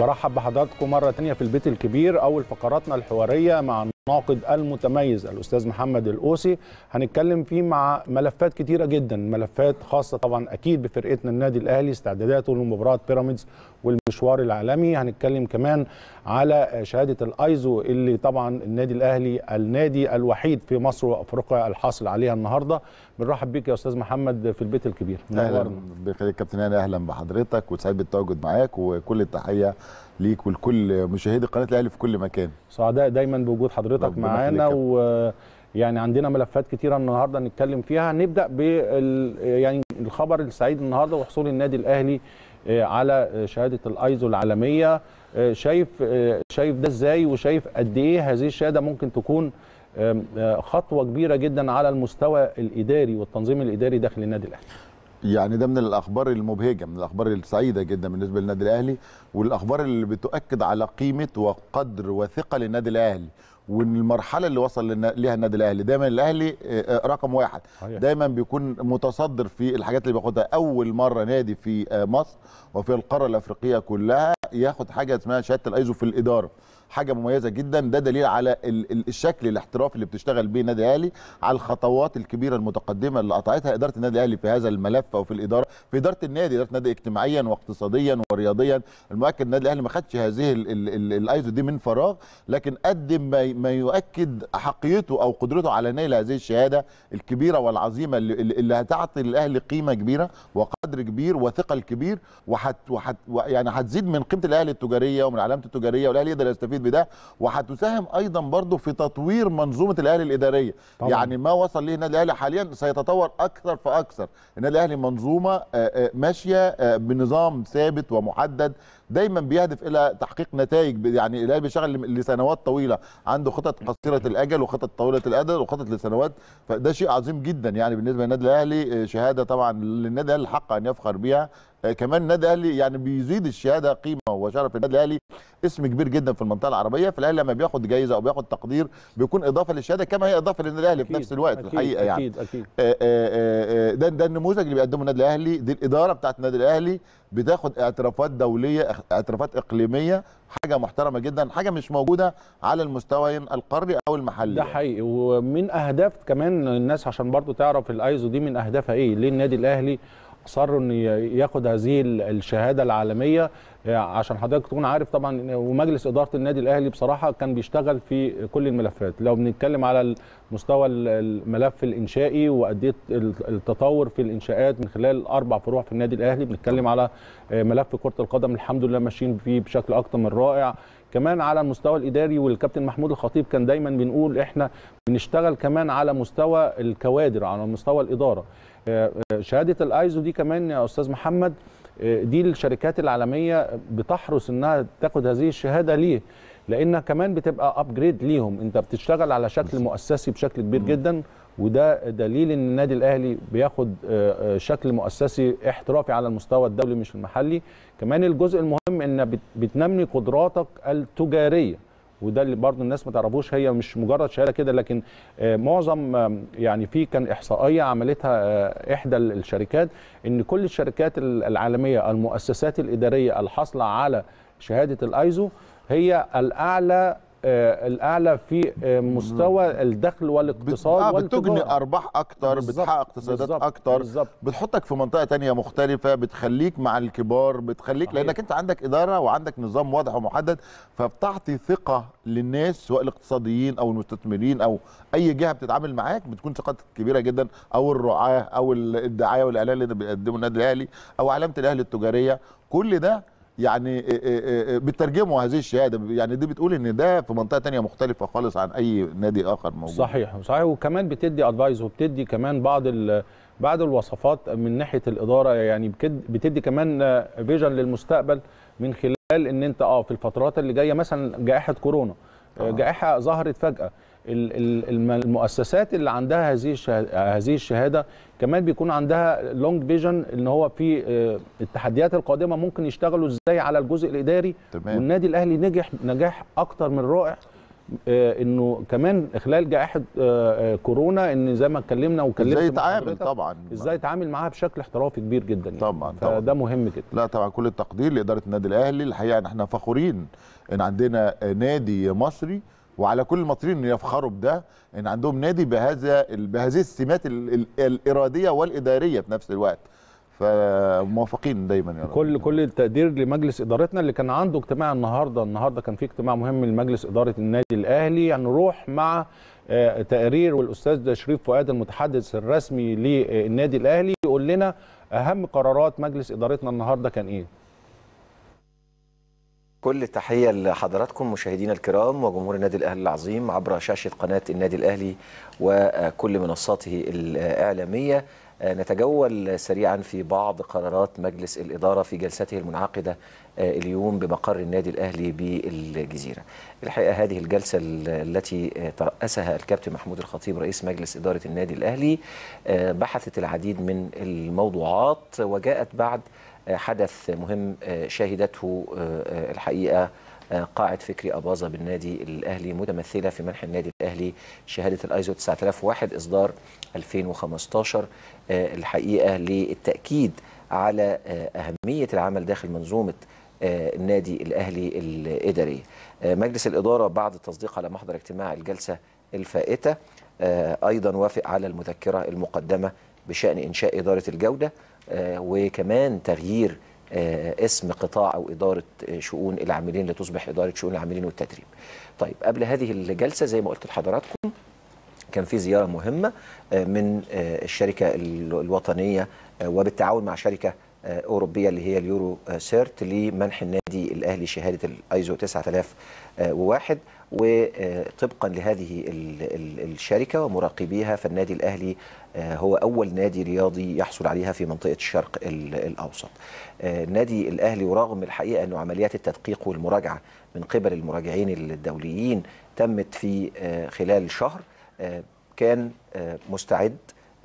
برحب بحضراتكم مرة تانية في البيت الكبير أول فقراتنا الحوارية مع ناقد المتميز الاستاذ محمد الاوسي هنتكلم فيه مع ملفات كتيره جدا ملفات خاصه طبعا اكيد بفرقتنا النادي الاهلي استعداداته لمباراه بيراميدز والمشوار العالمي هنتكلم كمان على شهاده الايزو اللي طبعا النادي الاهلي النادي الوحيد في مصر وافريقيا الحاصل عليها النهارده بنرحب بيك يا استاذ محمد في البيت الكبير اهلا بخير كابتن اهلا بحضرتك وسعيد بالتواجد معاك وكل التحيه ليك ولكل مشاهدي قناه الاهلي في كل مكان سعداء دايما بوجود حضرتك معانا و يعني عندنا ملفات كتيره النهارده نتكلم فيها نبدا ب يعني الخبر السعيد النهارده وحصول النادي الاهلي آه، على شهاده الايزو العالميه آه، شايف آه، شايف ده ازاي وشايف قد ايه هذه الشهاده ممكن تكون خطوه كبيره جدا على المستوى الاداري والتنظيم الاداري داخل النادي الاهلي يعني ده من الاخبار المبهجه من الاخبار السعيده جدا بالنسبه للنادي الاهلي والاخبار اللي بتؤكد على قيمه وقدر وثقه للنادي الاهلي وان المرحله اللي وصل ليها النادي الاهلي دايما الاهلي آه، آه، رقم واحد دايما بيكون متصدر في الحاجات اللي بياخدها اول مره نادي في آه، مصر وفي القاره الافريقيه كلها ياخد حاجه اسمها شهاده الايزو في الاداره حاجه مميزه جدا ده دليل على الشكل الاحترافي اللي بتشتغل بيه النادي الاهلي على الخطوات الكبيره المتقدمه اللي قطعتها اداره النادي الاهلي في هذا الملف او في الاداره في اداره النادي اداره النادي اجتماعيا واقتصاديا ورياضيا المؤكد النادي الاهلي ما خدش هذه الايزو دي من فراغ لكن قدم ما يؤكد حقيته او قدرته على نيل هذه الشهاده الكبيره والعظيمه اللي, اللي هتعطي الاهلي قيمه كبيره وقدر كبير وثقل كبير وحت وحت يعني هتزيد من قيمه الاهلي التجاريه ومن علامته التجاريه والاهلي يقدر يستفيد القلب ده وهتساهم ايضا برضه في تطوير منظومه الاهلي الاداريه طبعا. يعني ما وصل ليه النادي الاهلي حاليا سيتطور اكثر فاكثر النادي الاهلي منظومه آه، آه، ماشيه آه، بنظام ثابت ومحدد دايما بيهدف الى تحقيق نتائج يعني الاهلي بيشتغل لسنوات طويله عنده خطط قصيره الاجل وخطط طويله الاجل وخطط لسنوات فده شيء عظيم جدا يعني بالنسبه للنادي الاهلي شهاده طبعا للنادي الاهلي حق ان يفخر بها كمان النادي الاهلي يعني بيزيد الشهاده قيمه هو شرف النادي الاهلي اسم كبير جدا في المنطقه العربيه فالاهلي لما بياخد جايزه او بياخد تقدير بيكون اضافه للشهاده كما هي اضافه للنادي الاهلي في نفس الوقت أكيد الحقيقه أكيد يعني أكيد آآ آآ آه، آه، آه، ده ده النموذج اللي بيقدمه النادي الاهلي دي الاداره بتاعه النادي الاهلي بتاخد اعترافات دوليه اعترافات اقليميه حاجه محترمه جدا حاجه مش موجوده على المستوى القاري او المحلي ده يعني. حقيقي ومن اهداف كمان الناس عشان برضو تعرف الايزو دي من اهدافها ايه ليه النادي الاهلي اصروا ان ياخد هذه الشهاده العالميه آه، عشان حضرتك تكون عارف طبعا ومجلس اداره النادي الاهلي بصراحه كان بيشتغل في كل الملفات لو بنتكلم على مستوى الملف الانشائي وقد إيه التطور في الانشاءات من خلال اربع فروع في النادي الاهلي بنتكلم على آه، ملف كره القدم الحمد لله ماشيين فيه بشكل اكتر من رائع كمان على المستوى الاداري والكابتن محمود الخطيب كان دايما بنقول احنا بنشتغل كمان على مستوى الكوادر على مستوى الاداره شهاده الايزو دي كمان يا استاذ محمد دي الشركات العالميه بتحرص انها تاخد هذه الشهاده ليه لانها كمان بتبقى ابجريد ليهم انت بتشتغل على شكل مؤسسي بشكل كبير جدا وده دليل ان النادي الاهلي بياخد آه، آه، شكل مؤسسي احترافي على المستوى الدولي مش المحلي كمان الجزء المهم ان بتنمي قدراتك التجاريه وده اللي برضه الناس ما تعرفوش هي مش مجرد شهاده كده لكن آه، معظم آه، يعني في كان احصائيه عملتها آه، احدى الشركات ان كل الشركات العالميه المؤسسات الاداريه الحاصله على شهاده الايزو هي الاعلى آه، الاعلى في آه، مستوى الدخل والاقتصاد آه، بتجني ارباح اكتر بتحقق اقتصادات اكتر بالزبط. بتحطك في منطقه تانية مختلفه بتخليك مع الكبار بتخليك صحيح. لانك انت عندك اداره وعندك نظام واضح ومحدد فبتعطي ثقه للناس سواء الاقتصاديين او المستثمرين او اي جهه بتتعامل معاك بتكون ثقتك كبيره جدا او الرعاه او الدعايه والاعلان اللي بيقدمه النادي الاهلي او علامه الاهلي التجاريه كل ده يعني آه، آه، آه، بترجموا هذه الشهاده يعني دي بتقول ان ده في منطقه تانية مختلفه خالص عن اي نادي اخر موجود صحيح صحيح وكمان بتدي ادفايز وبتدي كمان بعض بعض الوصفات من ناحيه الاداره يعني بتدي كمان فيجن للمستقبل من خلال ان انت اه في الفترات اللي جايه مثلا جائحه كورونا آه. جائحه ظهرت فجاه المؤسسات اللي عندها هذه هذه الشهاده كمان بيكون عندها لونج فيجن ان هو في آه، التحديات القادمه ممكن يشتغلوا ازاي على الجزء الاداري تمام. والنادي الاهلي نجح نجاح اكتر من رائع آه، انه كمان خلال جائحه آه، كورونا ان زي ما اتكلمنا وكلمت ازاي يتعامل طبعا ازاي يتعامل معاها بشكل احترافي كبير جدا يعني. طبعا طبعا ده مهم جدا لا طبعا كل التقدير لاداره النادي الاهلي الحقيقه احنا فخورين ان عندنا نادي مصري وعلى كل المصريين ان يفخروا بده ان عندهم نادي بهذا بهذه السمات الاراديه والاداريه في نفس الوقت فموافقين دايما يا رب. كل كل التقدير لمجلس ادارتنا اللي كان عنده اجتماع النهارده النهارده كان في اجتماع مهم لمجلس اداره النادي الاهلي هنروح نروح مع آه، تقرير والاستاذ شريف فؤاد المتحدث الرسمي للنادي الاهلي يقول لنا اهم قرارات مجلس ادارتنا النهارده كان ايه كل تحية لحضراتكم مشاهدينا الكرام وجمهور النادي الأهلي العظيم عبر شاشة قناة النادي الأهلي وكل منصاته الإعلامية آه، نتجول سريعا في بعض قرارات مجلس الإدارة في جلسته المنعقدة آه، اليوم بمقر النادي الأهلي بالجزيرة الحقيقة هذه الجلسة التي آه، ترأسها الكابتن محمود الخطيب رئيس مجلس إدارة النادي الأهلي بحثت العديد من الموضوعات وجاءت بعد حدث مهم آه، شهدته آه، آه، الحقيقه قاعة فكري أباظة بالنادي الأهلي متمثلة في منح النادي الأهلي شهادة الأيزو 9001 إصدار 2015 الحقيقة للتأكيد على أهمية العمل داخل منظومة النادي الأهلي الإداري مجلس الإدارة بعد التصديق على محضر اجتماع الجلسة الفائتة أيضا وافق على المذكرة المقدمة بشأن إنشاء إدارة الجودة آه، وكمان تغيير آه، اسم قطاع او اداره آه، شؤون العاملين لتصبح اداره شؤون العاملين والتدريب. طيب قبل هذه الجلسه زي ما قلت لحضراتكم كان في زياره مهمه من الشركه الوطنيه وبالتعاون مع شركه اوروبيه اللي هي اليورو سيرت لمنح النادي الاهلي شهاده الايزو 9001 وطبقا لهذه الشركة ومراقبيها فالنادي الأهلي آه، هو أول نادي رياضي يحصل عليها في منطقة الشرق الأوسط آه، النادي الأهلي ورغم الحقيقة أنه عمليات التدقيق والمراجعة من قبل المراجعين الدوليين تمت في آه، خلال شهر كان مستعد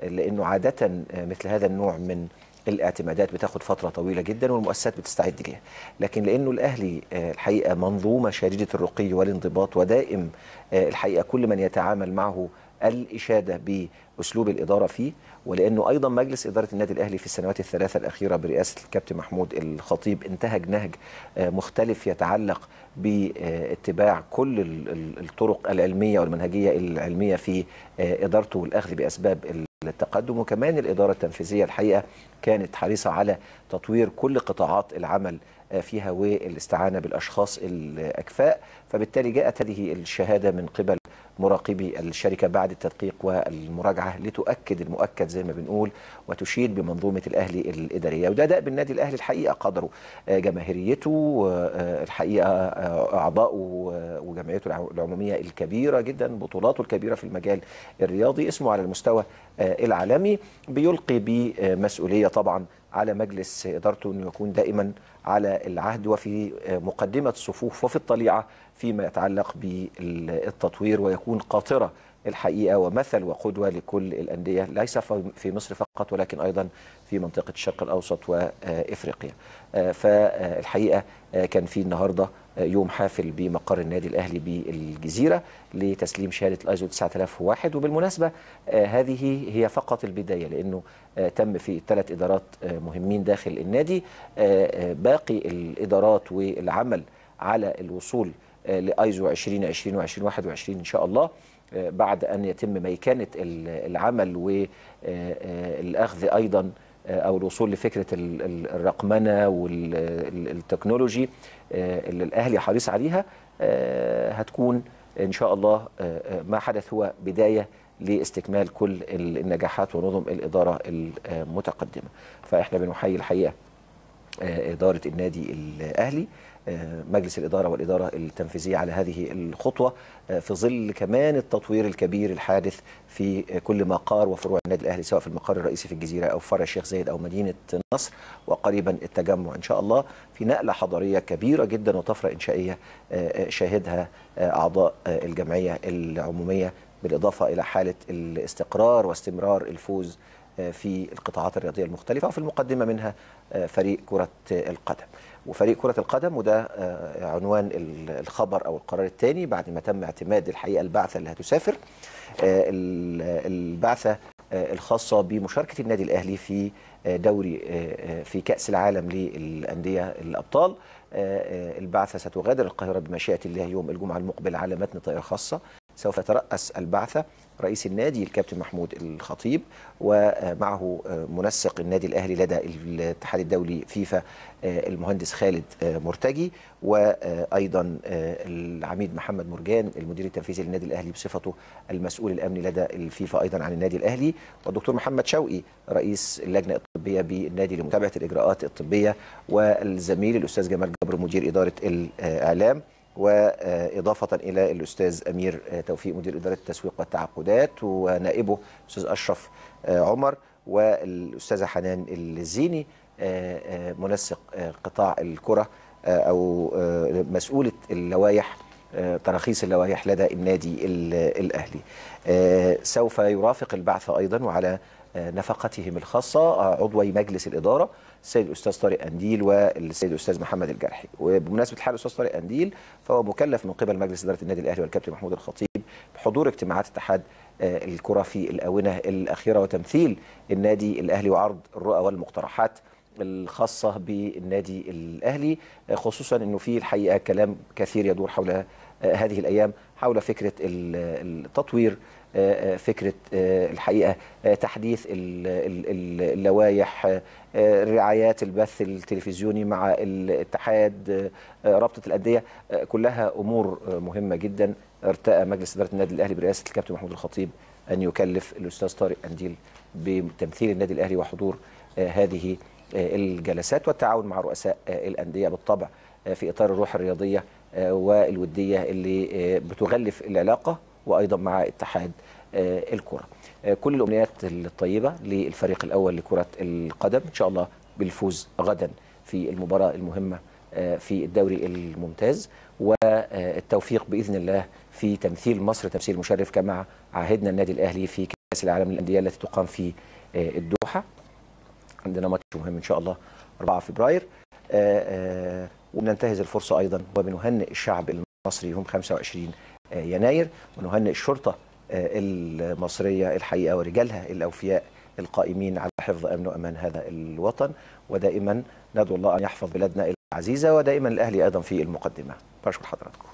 لأنه عادة مثل هذا النوع من الاعتمادات بتاخد فتره طويله جدا والمؤسسات بتستعد ليها لكن لانه الاهلي آه، الحقيقه منظومه شديده الرقي والانضباط ودائم آه، الحقيقه كل من يتعامل معه الإشادة بأسلوب الإدارة فيه ولأنه أيضا مجلس إدارة النادي الأهلي في السنوات الثلاثة الأخيرة برئاسة الكابتن محمود الخطيب انتهج نهج آه، مختلف يتعلق باتباع كل الطرق العلمية والمنهجية العلمية في إدارته والأخذ بأسباب للتقدم وكمان الإدارة التنفيذية الحقيقة كانت حريصة على تطوير كل قطاعات العمل آه، فيها والاستعانة بالأشخاص الأكفاء فبالتالي جاءت هذه الشهادة من قبل مراقبي الشركة بعد التدقيق والمراجعة لتؤكد المؤكد زي ما بنقول وتشيد بمنظومة الأهلي الإدارية وده دأب بالنادي الأهلي الحقيقة قدره آه، جماهيريته آه، آه، الحقيقة أعضائه وجمعيته العمومية الكبيرة جدا بطولاته الكبيرة في المجال الرياضي اسمه على المستوى العالمي بيلقي بمسؤولية طبعا على مجلس إدارته أنه يكون دائما على العهد وفي مقدمة الصفوف وفي الطليعة فيما يتعلق بالتطوير ويكون قاطرة الحقيقة ومثل وقدوة لكل الأندية ليس في مصر فقط ولكن أيضا في منطقة الشرق الأوسط وإفريقيا فالحقيقة كان في النهاردة يوم حافل بمقر النادي الأهلي بالجزيرة لتسليم شهادة الأيزو 9001 وبالمناسبة هذه هي فقط البداية لأنه تم في ثلاث إدارات مهمين داخل النادي باقي الإدارات والعمل على الوصول آه، لايزو 2020 و2021 ان شاء الله آه، بعد ان يتم ميكنه العمل والاخذ آه، ايضا او الوصول لفكره الرقمنه والتكنولوجي اللي الاهلي حريص عليها هتكون ان شاء الله ما حدث هو بدايه لاستكمال كل النجاحات ونظم الاداره المتقدمه فاحنا بنحيي الحقيقه اداره النادي الاهلي آه، مجلس الإدارة والإدارة التنفيذية على هذه الخطوة آه، في ظل كمان التطوير الكبير الحادث في كل مقار وفروع النادي الأهلي سواء في المقر الرئيسي في الجزيرة أو فرع الشيخ زايد أو مدينة نصر وقريبا التجمع إن شاء الله في نقلة حضارية كبيرة جدا وطفرة إنشائية آه، شاهدها أعضاء الجمعية العمومية بالإضافة إلى حالة الاستقرار واستمرار الفوز في القطاعات الرياضية المختلفة وفي المقدمة منها فريق كرة القدم وفريق كرة القدم وده آه، عنوان الخبر أو القرار الثاني بعد ما تم اعتماد الحقيقة البعثة اللي هتسافر آه، البعثة آه، الخاصة بمشاركة النادي الأهلي في دوري في كأس العالم للأندية الأبطال البعثة ستغادر القاهرة بمشيئة الله يوم الجمعة المقبل على متن طائرة خاصة سوف يترأس البعثة رئيس النادي الكابتن محمود الخطيب ومعه آه، منسق النادي الاهلي لدى الاتحاد الدولي فيفا آه، المهندس خالد آه، مرتجي وايضا العميد محمد مرجان المدير التنفيذي للنادي الاهلي بصفته المسؤول الامني لدى الفيفا ايضا عن النادي الاهلي والدكتور محمد شوقي رئيس اللجنه الطبيه بالنادي لمتابعه الاجراءات الطبيه والزميل الاستاذ جمال جبر مدير اداره الاعلام واضافه الى الاستاذ امير آه، توفيق مدير اداره التسويق والتعاقدات ونائبه الاستاذ اشرف آه، عمر والاستاذه حنان الزيني آه، منسق قطاع الكره او مسؤوله اللوائح تراخيص اللوائح لدى النادي الاهلي سوف يرافق البعث ايضا وعلى نفقتهم الخاصه عضوي مجلس الاداره السيد الاستاذ طارق انديل والسيد الاستاذ محمد الجرحي وبمناسبه حال الاستاذ طارق انديل فهو مكلف من قبل مجلس اداره النادي الاهلي والكابتن محمود الخطيب بحضور اجتماعات اتحاد آه، الكره في الاونه الاخيره وتمثيل النادي الاهلي وعرض الرؤى والمقترحات الخاصه بالنادي الاهلي آه، خصوصا انه في الحقيقه كلام كثير يدور حول آه، هذه الايام حول فكره التطوير آه، آه، فكره آه، الحقيقه تحديث اللوائح رعايات البث التلفزيوني مع الاتحاد رابطه الانديه كلها امور مهمه جدا ارتأى مجلس اداره النادي الاهلي برئاسه الكابتن محمود الخطيب ان يكلف الاستاذ طارق انديل بتمثيل النادي الاهلي وحضور هذه الجلسات والتعاون مع رؤساء الانديه بالطبع في اطار الروح الرياضيه والوديه اللي بتغلف العلاقه وايضا مع اتحاد آه، الكره آه، كل الامنيات الطيبه للفريق الاول لكره القدم ان شاء الله بالفوز غدا في المباراه المهمه آه، في الدوري الممتاز والتوفيق باذن الله في تمثيل مصر تمثيل مشرف كما عهدنا النادي الاهلي في كاس العالم للانديه التي تقام في الدوحه عندنا ماتش مهم ان شاء الله 4 فبراير وبننتهز الفرصه ايضا وبنهنئ الشعب المصري يوم 25 يناير ونهنئ الشرطة آه، المصرية الحقيقة ورجالها الأوفياء القائمين على حفظ أمن وأمان هذا الوطن ودائما ندعو الله أن يحفظ بلادنا العزيزة ودائما الأهلي أيضا في المقدمة بشكر حضراتكم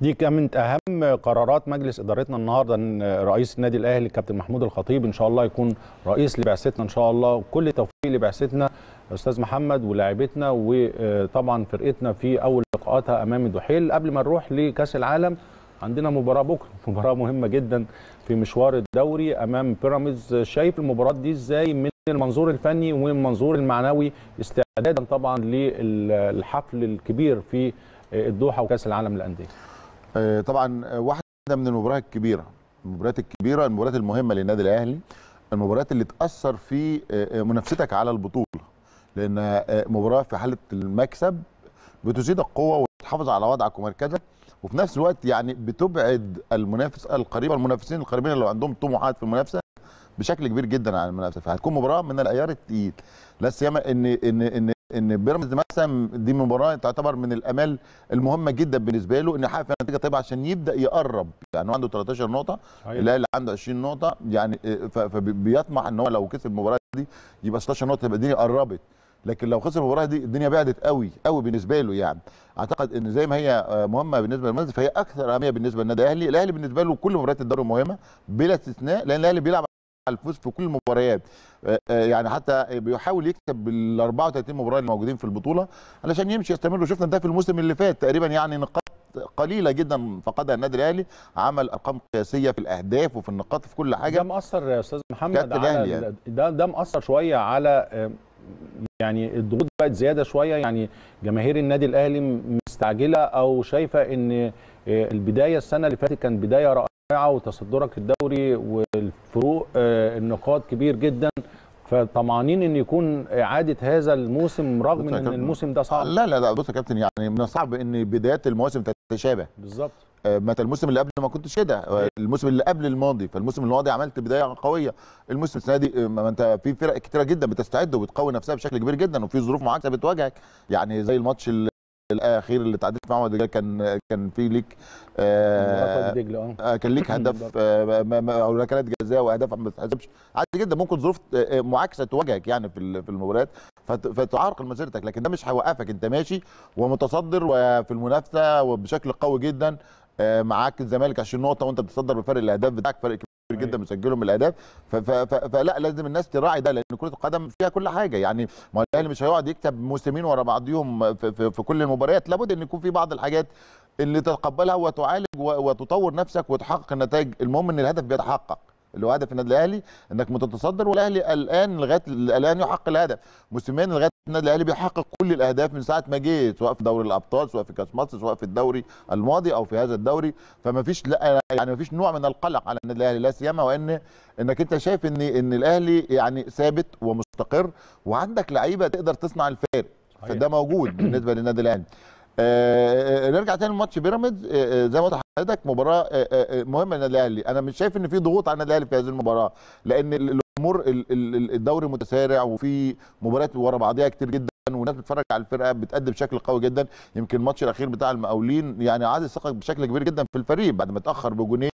دي كانت اهم قرارات مجلس ادارتنا النهارده ان رئيس النادي الاهلي الكابتن محمود الخطيب ان شاء الله يكون رئيس لبعثتنا ان شاء الله وكل توفيق لبعثتنا استاذ محمد ولاعيبتنا وطبعا فرقتنا في اول لقاءاتها امام الدحيل قبل ما نروح لكاس العالم عندنا مباراه بكره مباراه مهمه جدا في مشوار الدوري امام بيراميدز شايف المباراه دي ازاي من المنظور الفني ومن المنظور المعنوي استعدادا طبعا للحفل الكبير في الدوحه وكاس العالم للانديه آه، طبعا آه، واحده من المباريات الكبيره المباريات الكبيره المباريات المهمه للنادي الاهلي المباريات اللي تاثر في آه، منافستك على البطوله لان آه، مباراه في حاله المكسب بتزيد القوه وتحافظ على وضعك ومركزك وفي نفس الوقت يعني بتبعد المنافس القريب المنافسين القريبين اللي عندهم طموحات في المنافسه بشكل كبير جدا عن المنافسه فهتكون مباراه من العيار الثقيل لا سيما ان ان ان ان بيراميدز مثلا دي مباراه تعتبر من الامال المهمه جدا بالنسبه له ان يحقق نتيجه طيبه عشان يبدا يقرب يعني هو عنده 13 نقطه أيوة. الاهلي عنده 20 نقطه يعني آه، فبيطمح ان هو لو كسب المباراه دي يبقى 16 نقطه تبقى الدنيا قربت لكن لو خسر المباراه دي الدنيا بعدت قوي قوي بالنسبه له يعني اعتقد ان زي ما هي آه، مهمه بالنسبه للمنزل فهي اكثر اهميه بالنسبه للنادي الاهلي الاهلي بالنسبه له كل مباريات الدوري مهمه بلا استثناء لان الاهلي بيلعب على الفوز في كل المباريات آه، آه، يعني حتى بيحاول يكسب ال 34 مباراه الموجودين في البطوله علشان يمشي يستمر وشفنا ده في الموسم اللي فات تقريبا يعني نقاط قليله جدا فقدها النادي الاهلي عمل ارقام قياسيه في الاهداف وفي النقاط في كل حاجه ده مأثر يا استاذ محمد على يعني. ده ده مأثر شويه على يعني الضغوط بقت زياده شويه يعني جماهير النادي الاهلي مستعجله او شايفه ان آه، البدايه السنه اللي فاتت كانت بدايه رائعه وتصدرك الدوري والفروق آه، النقاط كبير جدا فطمعانين ان يكون اعاده هذا الموسم رغم ان الموسم ده صعب لا لا لا بص يا كابتن يعني من الصعب ان بدايات المواسم تتشابه بالظبط متى الموسم اللي قبل ما كنتش كده إيه. الموسم اللي قبل الماضي فالموسم الماضي عملت بدايه قويه الموسم السنه دي ما انت في فرق كتيره جدا بتستعد وبتقوي نفسها بشكل كبير جدا وفي ظروف معاكسه بتواجهك يعني زي الماتش الاخير اللي تعادلت مع الرجاله كان كان في ليك آه, آه. آه، كان ليك هدف آه، او ركلات جزاء واهداف ما بتتحسبش عادي جدا ممكن ظروف معاكسه تواجهك يعني في في المباريات فتعرقل مسيرتك لكن ده مش هيوقفك انت ماشي ومتصدر وفي المنافسه وبشكل قوي جدا آه، معاك الزمالك 20 نقطه وانت بتصدر بفرق الاهداف بتاعك فرق كبير جدا مسجلهم أيوة. الاهداف فلا لازم الناس تراعي ده لان كره القدم فيها كل حاجه يعني ما الاهلي مش هيقعد يكتب موسمين ورا بعضيهم في, في, في كل المباريات لابد ان يكون في بعض الحاجات اللي تتقبلها وتعالج وتطور نفسك وتحقق النتائج المهم ان الهدف بيتحقق اللي هو هدف النادي الاهلي انك متتصدر والاهلي الان لغايه الان يحقق الهدف موسمين لغايه النادي الاهلي بيحقق كل الاهداف من ساعه ما جه سواء في دوري الابطال سواء في كاس مصر سواء في الدوري الماضي او في هذا الدوري فما فيش لا يعني ما فيش نوع من القلق على النادي الاهلي لا سيما وان انك انت شايف ان ان الاهلي يعني ثابت ومستقر وعندك لعيبه تقدر تصنع الفارق فده موجود بالنسبه للنادي الاهلي آه، آه، آه، نرجع تاني لماتش بيراميدز زي ما قلت مباراه مهمه للنادي الاهلي انا مش شايف ان في ضغوط على النادي الاهلي في هذه المباراه لان الامور الدوري متسارع وفي مباريات ورا بعضيها كتير جدا والناس بتتفرج على الفرقه بتقدم بشكل قوي جدا يمكن الماتش الاخير بتاع المقاولين يعني عاد الثقه بشكل كبير جدا في الفريق بعد ما تاخر بجونين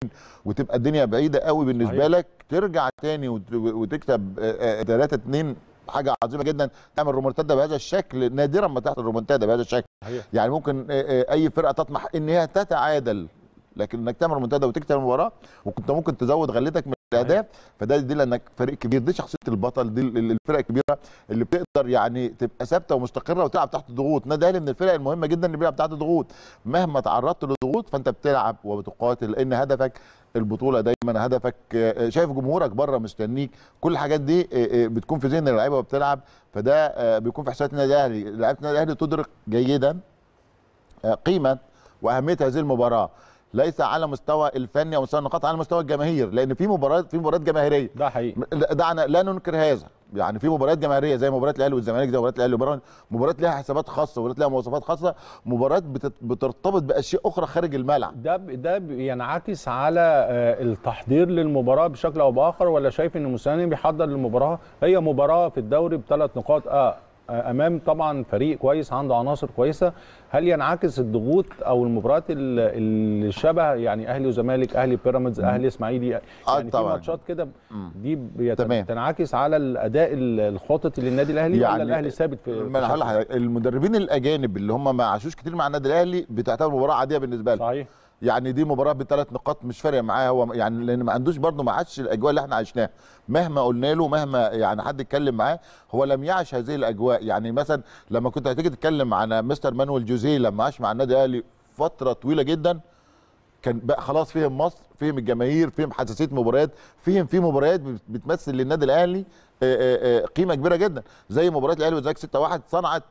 وتبقى الدنيا بعيده قوي بالنسبه لك ترجع تاني وتكسب 3 2 حاجه عظيمه جدا تعمل رومنتادا بهذا الشكل نادرا ما تحصل رومنتادا بهذا الشكل هي. يعني ممكن آه، آه، اي فرقه تطمح ان هي تتعادل لكن انك تعمل رومنتادا وتكتب المباراه وكنت ممكن تزود غلتك من الاهداف أيوة. فده يدل انك فريق كبير دي شخصيه البطل دي الفرق الكبيره اللي بتقدر يعني تبقى ثابته ومستقره وتلعب تحت ضغوط ده الاهلي من الفرق المهمه جدا اللي بيلعب تحت ضغوط مهما تعرضت لضغوط فانت بتلعب وبتقاتل لان هدفك البطوله دايما هدفك آه، آه، شايف جمهورك بره مستنيك كل الحاجات دي آه، بتكون في ذهن اللعيبه وبتلعب فده بيكون في حسابات النادي الاهلي لعيبه النادي الاهلي تدرك جيدا قيمه واهميه هذه المباراه ليس على مستوى الفني او مستوى النقاط على مستوى الجماهير لان في مباريات في مباريات جماهيريه ده حقيقي دعنا لا ننكر هذا يعني في مباريات جماهيريه زي مباراه الاهلي والزمالك زي مباراه الاهلي وبيراميدز مباريات ليها حسابات خاصه مباريات ليها مواصفات خاصه مباريات بترتبط باشياء اخرى خارج الملعب ده ده ينعكس على آه، التحضير للمباراه بشكل او باخر ولا شايف ان مستني بيحضر للمباراه هي مباراه في الدوري بثلاث نقاط اه امام طبعا فريق كويس عنده عناصر كويسه هل ينعكس الضغوط او المباريات اللي شبه يعني اهلي وزمالك اهلي بيراميدز اهلي اسماعيلي يعني آه في ماتشات كده دي بتنعكس على الاداء الخاطط للنادي الاهلي يعني ولا الاهلي ثابت في انا المدربين الاجانب اللي هم ما عاشوش كتير مع النادي الاهلي بتعتبر مباراه عاديه بالنسبه لهم صحيح يعني دي مباراه بثلاث نقاط مش فارقه معاه هو يعني لان ما عندوش برضه ما عادش الاجواء اللي احنا عشناها مهما قلنا له مهما يعني حد اتكلم معاه هو لم يعش هذه الاجواء يعني مثلا لما كنت هتيجي تتكلم عن مستر مانويل جوزيه لما عاش مع النادي الاهلي فتره طويله جدا كان بقى خلاص فهم مصر فهم الجماهير فهم حساسيه مباريات فهم في مباريات بتمثل للنادي الاهلي قيمه كبيره جدا زي مباراه الاهلي والزمالك 6-1 صنعت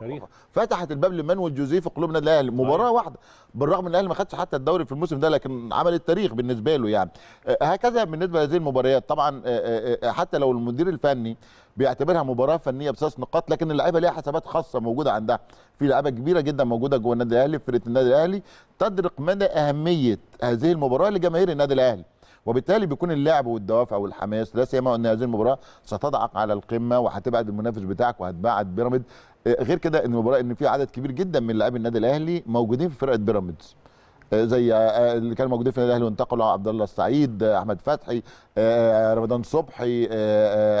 تاريخ فتحت الباب لمانويل جوزيه في قلوبنا الاهلي طيب. مباراه واحده بالرغم ان الاهلي ما خدش حتى الدوري في الموسم ده لكن عمل التاريخ بالنسبه له يعني آه، هكذا بالنسبه لهذه المباريات طبعا آه، آه، حتى لو المدير الفني بيعتبرها مباراه فنيه بثلاث نقاط لكن اللعيبه ليها حسابات خاصه موجوده عندها في لعيبه كبيره جدا موجوده جوه النادي الاهلي فرقه النادي الاهلي تدرك مدى اهميه هذه المباراه لجماهير النادي الاهلي وبالتالي بيكون اللعب والدوافع والحماس لا سيما ان هذه المباراه ستضعك على القمه وهتبعد المنافس بتاعك وهتبعد بيراميد غير كده ان المباراه ان في عدد كبير جدا من لاعبي النادي الاهلي موجودين في فرقه بيراميدز آه، زي آه، آه، اللي كانوا موجودين في النادي الاهلي وانتقلوا عبد الله السعيد احمد فتحي رمضان صبحي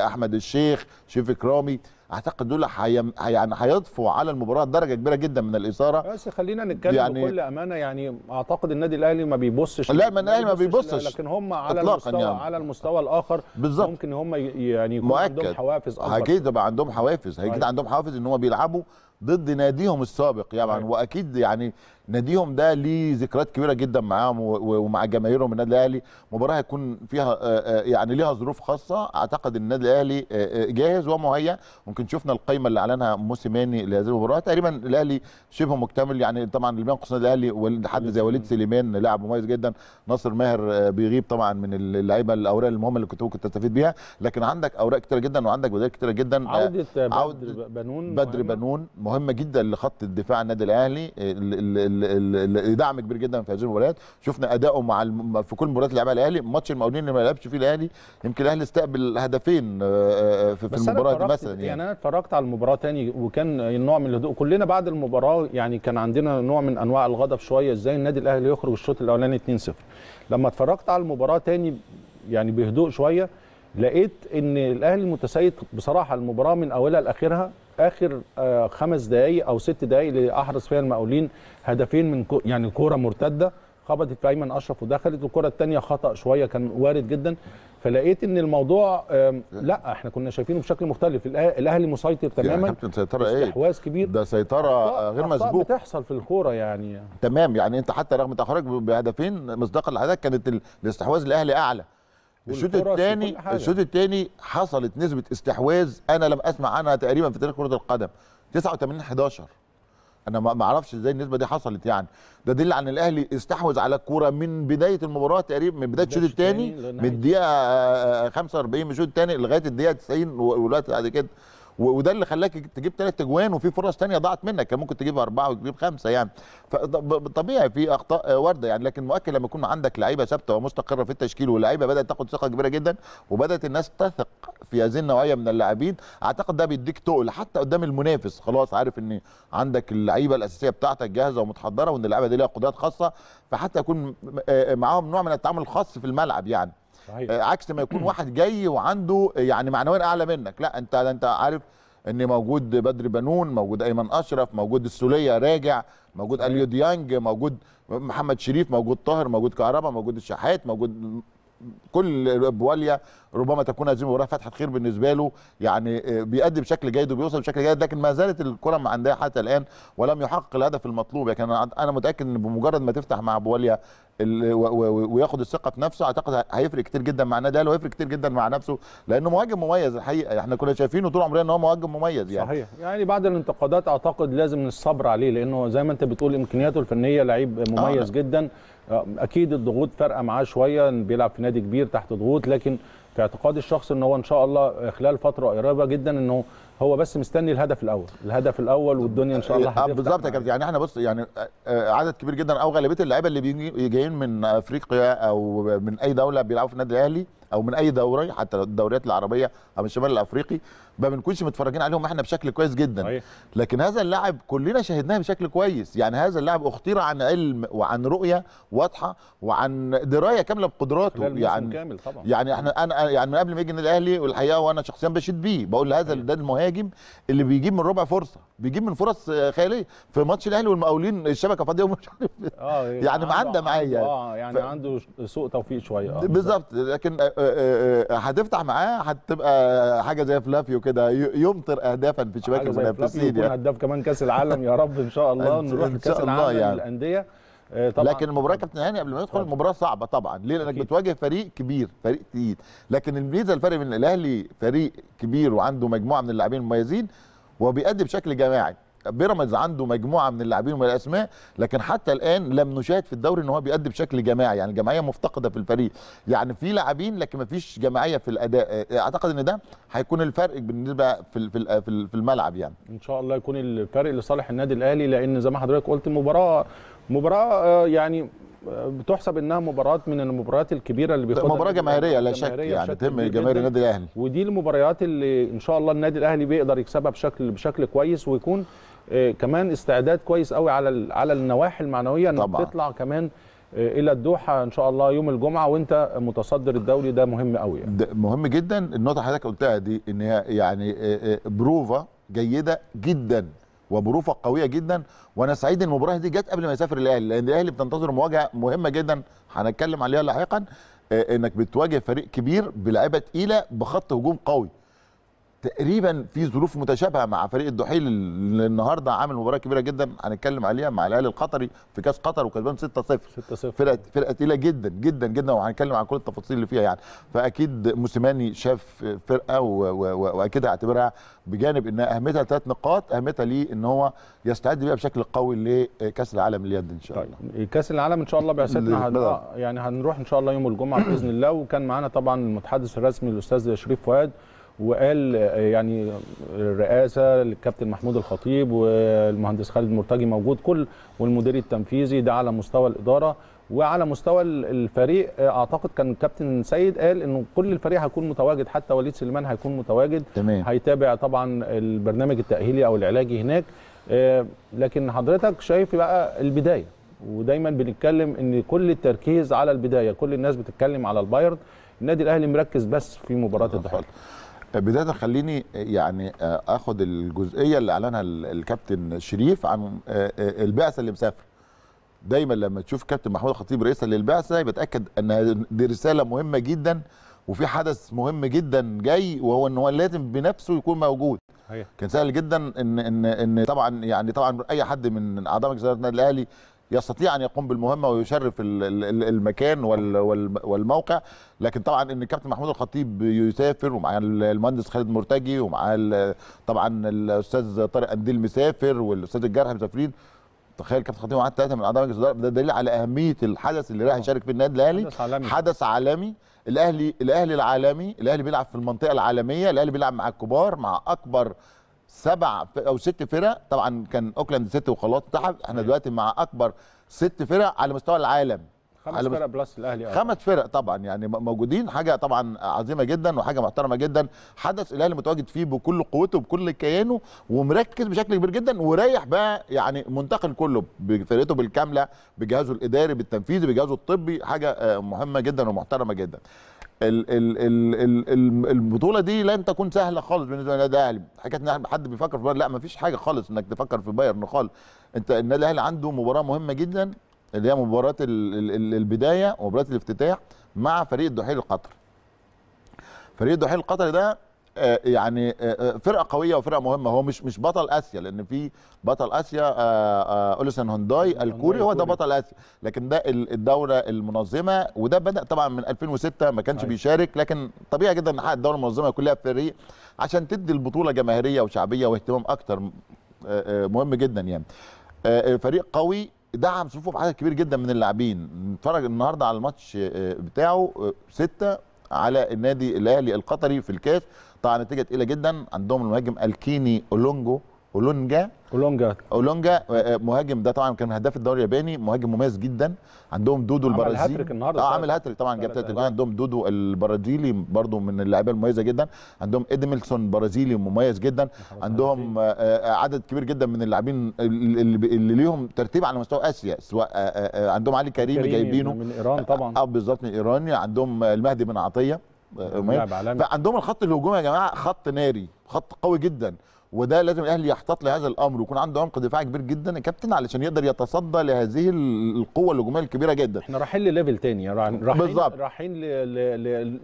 احمد الشيخ شريف اكرامي اعتقد دول حيم... يعني هيضفوا على المباراه درجه كبيره جدا من الاثاره بس خلينا نتكلم يعني... بكل امانه يعني اعتقد النادي الاهلي ما بيبصش لا ما الاهلي ما بيبصش لكن هم على المستوى يعني. على المستوى الاخر بالزبط. ممكن هم يعني يكون مؤكد. عندهم حوافز اكيد اكيد عندهم حوافز هيجد عندهم حوافز ان هم بيلعبوا ضد ناديهم السابق يعني أيوة. واكيد يعني ناديهم ده ليه ذكريات كبيره جدا معاهم ومع جماهيرهم النادي الاهلي مباراه هيكون فيها آه، آه، يعني ليها ظروف خاصه اعتقد النادي الاهلي آه، جاهز ومهيأ ممكن شفنا القائمه اللي اعلنها موسيماني لهذه المباراه تقريبا الاهلي شبه مكتمل يعني طبعا اللي بينقص النادي الاهلي حد زي وليد سليمان لاعب مميز جدا ناصر ماهر بيغيب طبعا من اللعيبه الاوراق المهمه اللي كنت ممكن تستفيد بيها لكن عندك اوراق كثيره جدا وعندك بدائل كثيره جدا عوده بدر بنون بدر بنون مهمه جدا لخط الدفاع النادي الاهلي اللي دعم كبير جدا في هذه المباريات شفنا اداؤه مع الم... في كل مباريات اللي لعبها الاهلي ماتش المقاولين اللي ما لعبش فيه الاهلي يمكن الاهلي استقبل هدفين آه، آه، في المباراه دي مثلا يعني. يعني انا اتفرجت على المباراه تاني وكان نوع من الهدوء كلنا بعد المباراه يعني كان عندنا نوع من انواع الغضب شويه ازاي النادي الاهلي يخرج الشوط الاولاني 2-0 لما اتفرجت على المباراه تاني يعني بهدوء شويه لقيت ان الاهلي متسيد بصراحه المباراه من اولها لاخرها اخر آه، خمس دقائق او ست دقائق اللي احرز فيها المقاولين هدفين من كو يعني كوره مرتده خبطت في ايمن اشرف ودخلت الكوره الثانيه خطا شويه كان وارد جدا فلقيت ان الموضوع لا احنا كنا شايفينه بشكل مختلف الاهلي مسيطر يعني تماما يعني سيطره ايه استحواذ كبير ده سيطره آه، غير مسبوقه بتحصل في الكوره يعني تمام يعني انت حتى رغم تخرج بهدفين مصداقا لحضرتك كانت الاستحواذ الاهلي اعلى الشوط الثاني الشوط الثاني حصلت نسبه استحواذ انا لم اسمع عنها تقريبا في تاريخ كره القدم 89 11 انا ما اعرفش ازاي النسبه دي حصلت يعني ده دليل عن الاهلي استحوذ على الكوره من بدايه المباراه تقريبا من بدايه الشوط الثاني من الدقيقه 45 من الشوط الثاني لغايه الدقيقه 90 والوقت بعد كده وده اللي خلاك تجيب ثلاث اجوان وفي فرص ثانيه ضاعت منك كان ممكن تجيب اربعه وتجيب خمسه يعني فطبيعي في اخطاء آه، وارده يعني لكن مؤكد لما يكون عندك لعيبه ثابته ومستقره في التشكيل واللعيبه بدات تاخد ثقه كبيره جدا وبدات الناس تثق في هذه النوعيه من اللاعبين اعتقد ده بيديك تقل حتى قدام المنافس خلاص عارف ان عندك اللعيبه الاساسيه بتاعتك جاهزه ومتحضره وان اللعيبه دي لها قدرات خاصه فحتى يكون آه، آه، معاهم نوع من التعامل الخاص في الملعب يعني صحيح. آه، عكس ما يكون واحد جاي وعنده يعني معنويا اعلى منك لا انت انت عارف ان موجود بدر بنون موجود ايمن اشرف موجود السوليه راجع موجود اليو ديانج موجود محمد شريف موجود طاهر موجود كهربا موجود الشحات موجود كل بواليا ربما تكون هزيمه وراها فتحه خير بالنسبه له يعني آه، بيأدي بشكل جيد وبيوصل بشكل جيد لكن ما زالت الكره عندها حتى الان ولم يحقق الهدف المطلوب لكن يعني انا متاكد ان بمجرد ما تفتح مع بواليا وياخد الثقه في نفسه اعتقد هيفرق كتير جدا مع النادي الاهلي وهيفرق كتير جدا مع نفسه لانه مهاجم مميز الحقيقه احنا كنا شايفينه طول عمرنا ان هو مهاجم مميز يعني صحيح يعني بعد الانتقادات اعتقد لازم الصبر عليه لانه زي ما انت بتقول امكانياته الفنيه لعيب مميز آه. جدا آه، اكيد الضغوط فارقه معاه شويه بيلعب في نادي كبير تحت ضغوط لكن في اعتقاد الشخص ان هو ان شاء الله خلال فتره قريبه جدا انه هو بس مستني الهدف الاول الهدف الاول والدنيا ان شاء الله آه، هتبقى بالظبط يا كابتن يعني احنا بص يعني آه، آه، عدد كبير جدا او غالبيه اللعيبه اللي بيجي جايين من افريقيا او من اي دوله بيلعبوا في النادي الاهلي او من اي دوره حتى الدوريات العربيه او من الشمال الافريقي ما بنكونش متفرجين عليهم احنا بشكل كويس جدا لكن هذا اللاعب كلنا شاهدناه بشكل كويس يعني هذا اللاعب اختير عن علم وعن رؤيه واضحه وعن درايه كامله بقدراته يعني كامل طبعا يعني احنا انا يعني من قبل ما يجي النادي الاهلي والحقيقه وانا شخصيا بشيد بيه بقول هذا ده المهاجم اللي بيجيب من ربع فرصه بيجيب من فرص آه، خياليه في ماتش الاهلي والمقاولين الشبكه فاضيه ومش عارف اه إيه. يعني معدى آه، يعني. اه يعني ف... عنده سوء توفيق شويه اه بالظبط لكن آه، هتفتح معاه هتبقى حاجه زي فلافيو كده يمطر اهدافا في شباك المنافسين يعني هداف كمان كاس العالم يا رب ان شاء الله نروح كاس العالم يعني. للانديه طبعا لكن المباراه كابتن هاني قبل ما ندخل المباراه صعبه طبعا ليه لانك بتواجه فريق كبير فريق تقيل لكن الميزه الفرق بين الاهلي فريق كبير وعنده مجموعه من اللاعبين المميزين وبيأدي بشكل جماعي بيراميدز عنده مجموعه من اللاعبين ومن الاسماء لكن حتى الان لم نشاهد في الدوري ان هو بيأدي بشكل جماعي يعني الجماعيه مفتقده في الفريق يعني في لاعبين لكن ما فيش جماعيه في الاداء اعتقد ان ده هيكون الفرق بالنسبه في في الملعب يعني ان شاء الله يكون الفرق لصالح النادي الاهلي لان زي ما حضرتك قلت المباراه مباراه آه، يعني بتحسب انها مباراه من المباريات الكبيره اللي بيخوضها مباراه جماهيريه لا شك يعني تهم جماهير النادي الاهلي ودي المباريات اللي ان شاء الله النادي الاهلي بيقدر يكسبها بشكل بشكل كويس ويكون آه، كمان استعداد كويس قوي على على النواحي المعنويه انك تطلع كمان آه، الى الدوحه ان شاء الله يوم الجمعه وانت متصدر الدوري ده مهم قوي يعني. ده مهم جدا النقطه حضرتك قلتها دي ان هي يعني آه، بروفا جيده جدا وبروفه قويه جدا وانا سعيد ان المباراه دي جت قبل ما يسافر الاهلي لان الاهلي بتنتظر مواجهه مهمه جدا هنتكلم عليها لاحقا آه، انك بتواجه فريق كبير بلعبة تقيله بخط هجوم قوي تقريبا في ظروف متشابهه مع فريق الدحيل اللي النهارده عامل مباراه كبيره جدا هنتكلم عليها مع الاهلي القطري في كاس قطر وكسبان 6-0 6-0 فرقه فرقه تقيله جدا جدا جدا وهنتكلم عن كل التفاصيل اللي فيها يعني فاكيد موسيماني شاف فرقه و... و... واكيد هيعتبرها بجانب ان اهميتها ثلاث نقاط اهميتها ليه ان هو يستعد بيها بشكل قوي لكاس العالم اليد ان شاء الله طيب. كاس العالم ان شاء الله بعثتنا هن... يعني هنروح ان شاء الله يوم الجمعه باذن الله وكان معانا طبعا المتحدث الرسمي الاستاذ شريف فؤاد وقال يعني الرئاسه الكابتن محمود الخطيب والمهندس خالد مرتجي موجود كل والمدير التنفيذي ده على مستوى الاداره وعلى مستوى الفريق اعتقد كان الكابتن سيد قال انه كل الفريق هيكون متواجد حتى وليد سليمان هيكون متواجد تمام. هيتابع طبعا البرنامج التاهيلي او العلاجي هناك آه، لكن حضرتك شايف بقى البدايه ودايما بنتكلم ان كل التركيز على البدايه كل الناس بتتكلم على البايرن النادي الاهلي مركز بس في مباراه آه، الضحايا بدايه خليني يعني اخد الجزئيه اللي اعلنها الكابتن شريف عن آه، آه، البعثه اللي مسافره دايما لما تشوف كابتن محمود الخطيب رئيسا للبعثه بتاكد ان دي رساله مهمه جدا وفي حدث مهم جدا جاي وهو ان هو لازم بنفسه يكون موجود هي. كان سهل جدا ان ان ان طبعا يعني طبعا اي حد من اعضاء مجلس اداره النادي الاهلي يستطيع ان يقوم بالمهمه ويشرف المكان والموقع لكن طبعا ان الكابتن محمود الخطيب يسافر ومع المهندس خالد مرتجي ومع طبعا الاستاذ طارق انديل مسافر والاستاذ الجرح مسافرين تخيل كابتن خطيب وعدد ثلاثه من اعضاء مجلس الاداره ده دليل على اهميه الحدث اللي راح يشارك فيه النادي الاهلي حدث عالمي حدث عالمي الاهلي الاهلي العالمي الاهلي بيلعب في المنطقه العالميه الاهلي بيلعب مع الكبار مع اكبر سبع او ست فرق طبعا كان اوكلاند ست وخلاص انسحب احنا دلوقتي مع اكبر ست فرق على مستوى العالم خمس فرق مست... بلس الاهلي آه. خمس فرق طبعا يعني موجودين حاجه طبعا عظيمه جدا وحاجه محترمه جدا حدث الاهلي متواجد فيه بكل قوته وبكل كيانه ومركز بشكل كبير جدا ورايح بقى يعني منتقل كله بفرقته بالكامله بجهازه الاداري بالتنفيذي بجهازه الطبي حاجه آه، مهمه جدا ومحترمه جدا ال ال ال ال البطوله دي لن تكون سهله خالص بالنسبه للنادي الاهلي حكايه ان حد بيفكر في بايرن لا مفيش حاجه خالص انك تفكر في بايرن خالص انت النادي الاهلي عنده مباراه مهمه جدا اللي هي مباراه البدايه ومباراه الافتتاح مع فريق الدحيل القطري فريق الدحيل القطري ده آه، يعني آه، آه، فرقه قويه وفرقه مهمه هو مش مش بطل اسيا لان في بطل اسيا اوليسن هونداي الكوري هو ده بطل اسيا لكن ده الدوره المنظمه وده بدا طبعا من 2006 ما كانش أيوة. بيشارك لكن طبيعي جدا ان حق الدوره المنظمه كلها فريق عشان تدي البطوله جماهيريه وشعبيه واهتمام اكتر مهم جدا يعني فريق قوي دعم صفوف عدد كبير جدا من اللاعبين نتفرج النهارده على الماتش بتاعه ستة على النادي الاهلي القطري في الكاس طبعا نتيجه تقيله جدا عندهم المهاجم الكيني اولونجو اولونجا اولونجا اولونجا آه، آه، مهاجم ده طبعا كان هداف الدوري الياباني مهاجم مميز جدا عندهم دودو البرازيلي عامل هاتريك النهارده اه عامل هاتريك طبعا جاب اجوان عندهم دودو البرازيلي برضو من اللعيبه المميزه جدا عندهم ادميلسون برازيلي مميز جدا عندهم آه، عدد كبير جدا من اللاعبين اللي ليهم ترتيب على مستوى اسيا سواء عندهم علي كريم جايبينه من ايران طبعا اه بالظبط من ايران عندهم المهدي بن عطيه فعندهم الخط الهجومي يا جماعه خط ناري خط قوي جدا وده لازم الاهلي يحتاط لهذا الامر ويكون عنده عمق دفاعي كبير جدا يا كابتن علشان يقدر يتصدى لهذه القوه الهجوميه الكبيره جدا احنا رايحين لليفل تاني رايحين رايحين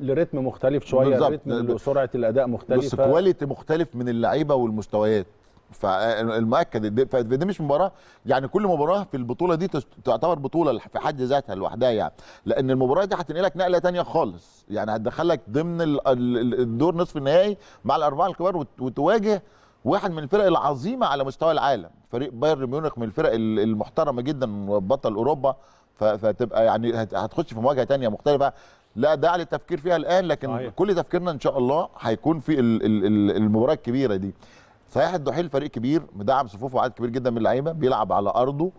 لريتم مختلف شويه رتم سرعه الاداء مختلفه بس كواليتي مختلف من اللعيبه والمستويات فالمؤكد دي مش مباراه يعني كل مباراه في البطوله دي تعتبر بطوله في حد ذاتها لوحدها يعني لان المباراه دي هتنقلك نقله تانية خالص يعني هتدخلك ضمن الدور نصف النهائي مع الاربعه الكبار وتواجه واحد من الفرق العظيمه على مستوى العالم فريق بايرن ميونخ من الفرق المحترمه جدا وبطل اوروبا فتبقى يعني هتخش في مواجهه ثانيه مختلفه لا داعي للتفكير فيها الان لكن آه. كل تفكيرنا ان شاء الله هيكون في المباراه الكبيره دي صحيح الدحيل فريق كبير مدعم صفوفه عدد كبير جدا من اللعيبه بيلعب على ارضه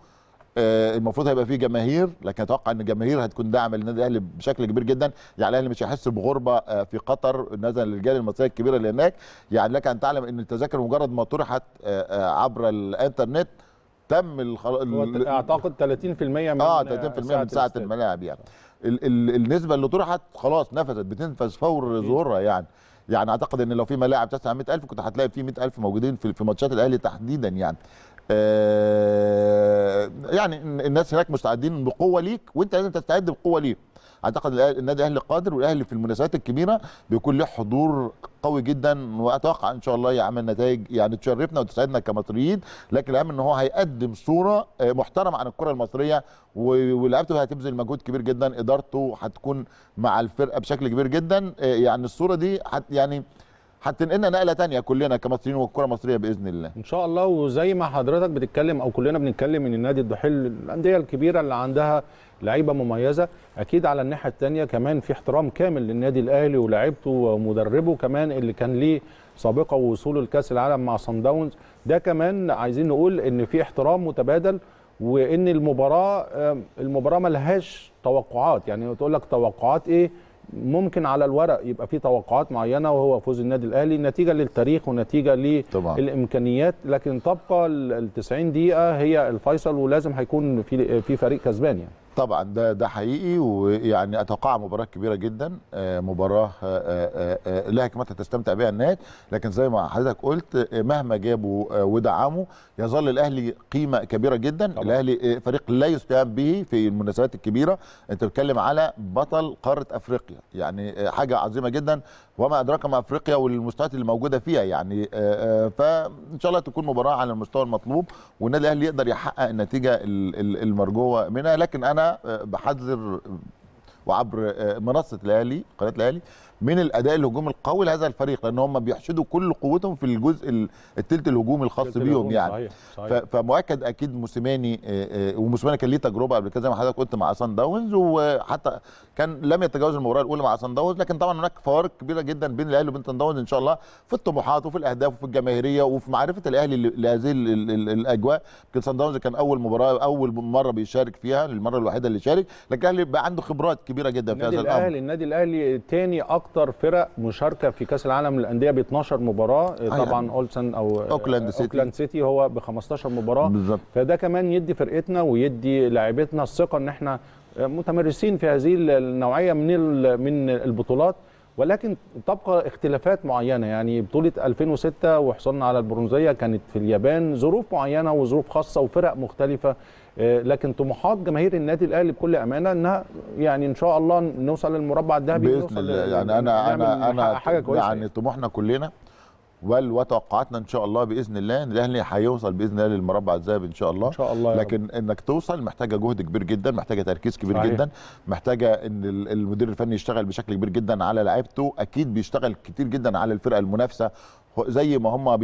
آه، المفروض هيبقى فيه جماهير لكن اتوقع ان الجماهير هتكون داعمه للنادي الاهلي بشكل كبير جدا يعني الاهلي مش هيحس بغربه آه، في قطر نزل للرجال المصريه الكبيره اللي هناك يعني لك ان تعلم ان التذاكر مجرد ما طرحت آه، عبر الانترنت تم الخل... ال... اعتقد 30% من اه 30% من ساعه الملاعب يعني ال... النسبه اللي طرحت خلاص نفذت بتنفذ فور ظهورها يعني يعني اعتقد ان لو في ملاعب تسع 100000 كنت هتلاقي في 100000 موجودين في ماتشات الاهلي تحديدا يعني آه، يعني الناس هناك مستعدين بقوه ليك وانت لازم تستعد بقوه ليك اعتقد النادي الاهلي قادر والاهلي في المناسبات الكبيره بيكون له حضور قوي جدا واتوقع ان شاء الله يعمل نتائج يعني تشرفنا وتسعدنا كمصريين لكن الاهم ان هو هيقدم صوره آه، محترمه عن الكره المصريه ولعبته هتبذل مجهود كبير جدا ادارته هتكون مع الفرقه بشكل كبير جدا آه، يعني الصوره دي يعني هتنقلنا نقله تانية كلنا كمصريين والكره المصريه باذن الله ان شاء الله وزي ما حضرتك بتتكلم او كلنا بنتكلم ان نادي الضحيل الانديه الكبيره اللي عندها لعيبه مميزه اكيد على الناحيه الثانيه كمان في احترام كامل للنادي الاهلي ولاعيبته ومدربه كمان اللي كان ليه سابقه ووصوله لكاس العالم مع صن داونز ده كمان عايزين نقول ان في احترام متبادل وان المباراه المباراه ملهاش توقعات يعني تقول لك توقعات ايه ممكن على الورق يبقى في توقعات معينه وهو فوز النادي الاهلي نتيجه للتاريخ ونتيجه للامكانيات لكن تبقى ال 90 دقيقه هي الفيصل ولازم هيكون في في فريق كسبان يعني طبعا ده ده حقيقي ويعني اتوقع مباراه كبيره جدا آه، مباراه آه، آه، لها كمان تستمتع بها النادي لكن زي ما حضرتك قلت مهما جابوا ودعموا يظل الاهلي قيمه كبيره جدا طبعا. الاهلي فريق لا يستهان به في المناسبات الكبيره انت بتتكلم على بطل قاره افريقيا يعني حاجه عظيمه جدا وما ادراك ما افريقيا والمستويات اللي موجوده فيها يعني آه، آه، فان شاء الله تكون مباراه على المستوى المطلوب والنادي الاهلي يقدر يحقق النتيجه المرجوه منها لكن انا آه، بحذر وعبر منصه الاهلي قناه الاهلي من الاداء الهجومي القوي لهذا الفريق لان هم بيحشدوا كل قوتهم في الجزء الثلث الهجومي الخاص بيهم يعني صحيح. صحيح. فمؤكد اكيد موسيماني وموسيماني كان ليه تجربه قبل كده زي ما حضرتك قلت مع سان داونز وحتى كان لم يتجاوز المباراه الاولى مع سان داونز لكن طبعا هناك فوارق كبيره جدا بين الاهلي وبين سان داونز ان شاء الله في الطموحات وفي الاهداف وفي الجماهيريه وفي معرفه الاهلي لهذه الاجواء يمكن سان داونز كان اول مباراه اول مره بيشارك فيها المره الوحيده اللي شارك لكن الاهلي بقى عنده خبرات كبيره جدا في هذا الامر النادي الاهلي النادي الاهلي ثاني اكتر فرق مشاركه في كاس العالم للانديه ب 12 مباراه أيوة. طبعا اولسن او اوكلاند سيتي اوكلاند سيتي هو ب 15 مباراه بالزبط. فده كمان يدي فرقتنا ويدي لاعبتنا الثقه ان احنا متمرسين في هذه النوعيه من من البطولات ولكن تبقى اختلافات معينه يعني بطوله 2006 وحصلنا على البرونزيه كانت في اليابان ظروف معينه وظروف خاصه وفرق مختلفه آه، لكن طموحات جماهير النادي الاهلي بكل امانه انها يعني ان شاء الله نوصل للمربع الذهبي باذن الله يعني انا انا انا حاجة يعني كويسة يعني طموحنا كلنا بل وتوقعاتنا ان شاء الله باذن الله ان الاهلي هيوصل باذن الله للمربع الذهبي ان شاء الله ان شاء الله لكن رب. انك توصل محتاجه جهد كبير جدا محتاجه تركيز كبير صحيح. جدا محتاجه ان المدير الفني يشتغل بشكل كبير جدا على لعيبته اكيد بيشتغل كتير جدا على الفرقه المنافسه زي ما هم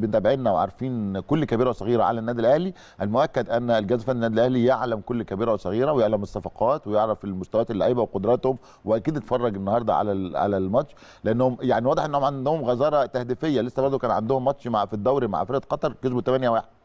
بيتابعونا وعارفين كل كبيره وصغيره على النادي الاهلي المؤكد ان الجهاز الفني النادي الاهلي يعلم كل كبيره وصغيره ويعلم الصفقات ويعرف المستويات اللعيبه وقدراتهم واكيد اتفرج النهارده على على الماتش لانهم يعني واضح انهم عندهم غزاره تهديفيه لسه برضه كان عندهم ماتش مع في الدوري مع فرقه قطر كسبوا 8-1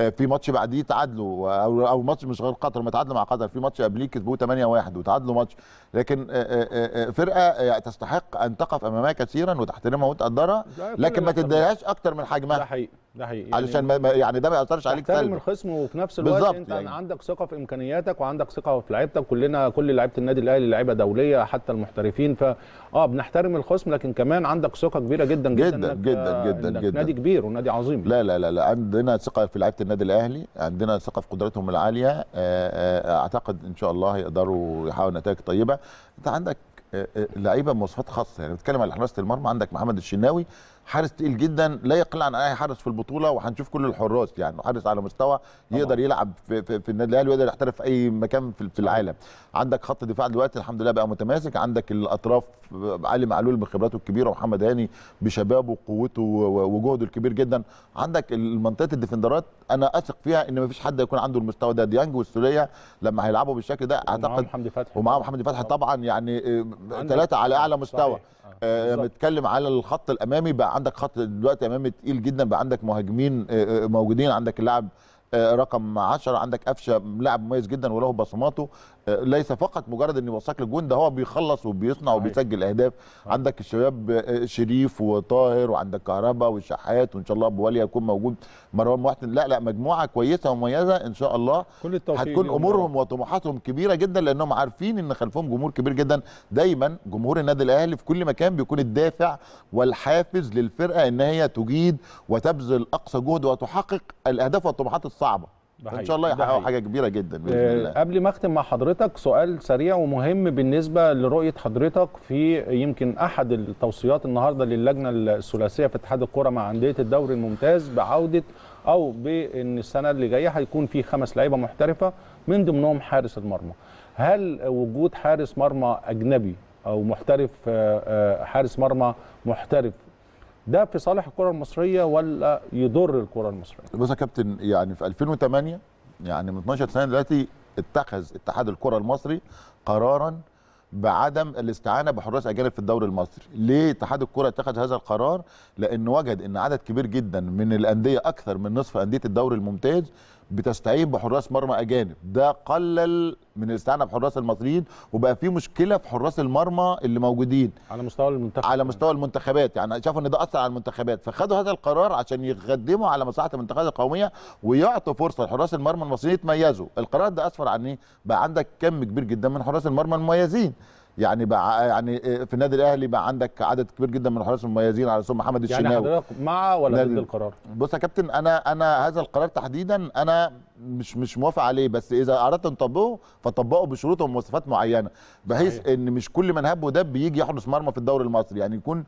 آه، في ماتش بعديه تعادلوا او او ماتش مش غير قطر ما تعادلوا مع قطر في ماتش قبليه كسبوه 8-1 وتعادلوا ماتش لكن آه، آه، فرقه تستحق ان تقف امامها كثيرا وتحترمها وتقدرها لكن ما تديهاش اكتر من حجمها ده حقيقي ده حقيقي يعني علشان ما يعني ده ما ياثرش عليك سلبي تحترم الخصم وفي نفس الوقت انت يعني. عندك ثقه في امكانياتك وعندك ثقه في لعيبتك كلنا كل لعيبه النادي الاهلي لعيبه دوليه حتى المحترفين ف اه بنحترم الخصم لكن كمان عندك ثقه كبيره جدا جدا جدا جدا, جدا, جدا, جدا. نادي كبير ونادي عظيم لا لا لا, لا. عندنا ثقه في لعيبه النادي الاهلي عندنا ثقه في قدراتهم العاليه آه، آه، اعتقد ان شاء الله يقدروا يحققوا نتائج طيبه انت عندك آه، لعيبه مواصفات خاصه يعني بتتكلم على حراسه المرمى عندك محمد الشناوي حارس تقيل جدا لا يقل عن اي حارس في البطوله وهنشوف كل الحراس يعني حارس على مستوى طبعا. يقدر يلعب في, في, في النادي الاهلي ويقدر يحترف في اي مكان في, في العالم عندك خط دفاع دلوقتي الحمد لله بقى متماسك عندك الاطراف علي معلول بخبراته الكبيره ومحمد هاني بشبابه وقوته وجهده الكبير جدا عندك المنطقه الديفندرات انا اثق فيها ان ما فيش حد يكون عنده المستوى ده ديانج والسوليه لما هيلعبوا بالشكل ده اعتقد محمد فتحي ومعاه محمد فتحي طبعا يعني ثلاثه آه، على اعلى مستوى آه. آه، متكلم بتكلم على الخط الامامي بقى عندك خط دلوقتي امامي تقيل جدا بقى عندك مهاجمين آه، آه، موجودين عندك اللاعب آه، رقم 10 عندك قفشه لاعب مميز جدا وله بصماته ليس فقط مجرد ان يوصلك للجون ده هو بيخلص وبيصنع وبيسجل اهداف عندك الشباب آه، شريف وطاهر وعندك كهربا والشحات وان شاء الله ابو ولي هيكون موجود مروان محسن لا لا مجموعه كويسه ومميزه ان شاء الله كل التوفيق هتكون امورهم وطموحاتهم كبيره جدا لانهم عارفين ان خلفهم جمهور كبير جدا دايما جمهور النادي الاهلي في كل مكان بيكون الدافع والحافز للفرقه ان هي تجيد وتبذل اقصى جهد وتحقق الاهداف والطموحات الصعبه ان شاء الله يحققوا حاجه كبيره جدا باذن آه، الله قبل ما اختم مع حضرتك سؤال سريع ومهم بالنسبه لرؤيه حضرتك في يمكن احد التوصيات النهارده للجنه الثلاثيه في اتحاد الكره مع انديه الدوري الممتاز بعوده او بان السنه اللي جايه هيكون في خمس لعيبه محترفه من ضمنهم حارس المرمى هل وجود حارس مرمى اجنبي او محترف آه، آه، حارس مرمى محترف ده في صالح الكره المصريه ولا يضر الكره المصريه بص يا كابتن يعني في 2008 يعني من 12 سنه دلوقتي اتخذ اتحاد الكره المصري قرارا بعدم الاستعانه بحراس اجانب في الدوري المصري ليه اتحاد الكره اتخذ هذا القرار لان وجد ان عدد كبير جدا من الانديه اكثر من نصف انديه الدوري الممتاز بتستعين بحراس مرمى اجانب ده قلل من الاستعانه بحراس المصريين وبقى في مشكله في حراس المرمى اللي موجودين على مستوى المنتخب على مستوى المنتخبات يعني شافوا ان ده اثر على المنتخبات فخدوا هذا القرار عشان يخدموا على مصلحه المنتخبات القوميه ويعطوا فرصه لحراس المرمى المصريين يتميزوا القرار ده اسفر عن ايه بقى عندك كم كبير جدا من حراس المرمى المميزين يعني بقى يعني في النادي الاهلي بقى عندك عدد كبير جدا من الحراس المميزين على راسهم محمد يعني الشناوي يعني حضرتك مع ولا ضد القرار؟ بص يا كابتن انا انا هذا القرار تحديدا انا مش مش موافق عليه بس اذا اردت ان تطبقه فطبقه بشروط ومواصفات معينه بحيث صحيح. ان مش كل من هب ودب بيجي يحرس مرمى في الدوري المصري يعني يكون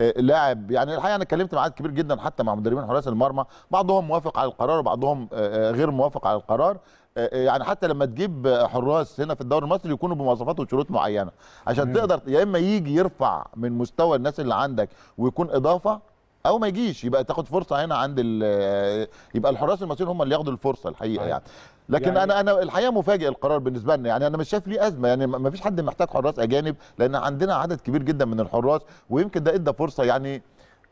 آه، لاعب يعني الحقيقه انا اتكلمت مع عدد كبير جدا حتى مع مدربين حراس المرمى بعضهم موافق على القرار وبعضهم آه، آه، غير موافق على القرار يعني حتى لما تجيب حراس هنا في الدوري المصري يكونوا بمواصفات وشروط معينه عشان تقدر يا اما يجي يرفع من مستوى الناس اللي عندك ويكون اضافه او ما يجيش يبقى تاخد فرصه هنا عند آه، يبقى الحراس المصريين هم اللي ياخدوا الفرصه الحقيقه أيوة. يعني لكن يعني انا انا الحقيقه مفاجئ القرار بالنسبه لنا يعني انا مش شايف ليه ازمه يعني ما فيش حد محتاج حراس اجانب لان عندنا عدد كبير جدا من الحراس ويمكن ده ادى فرصه يعني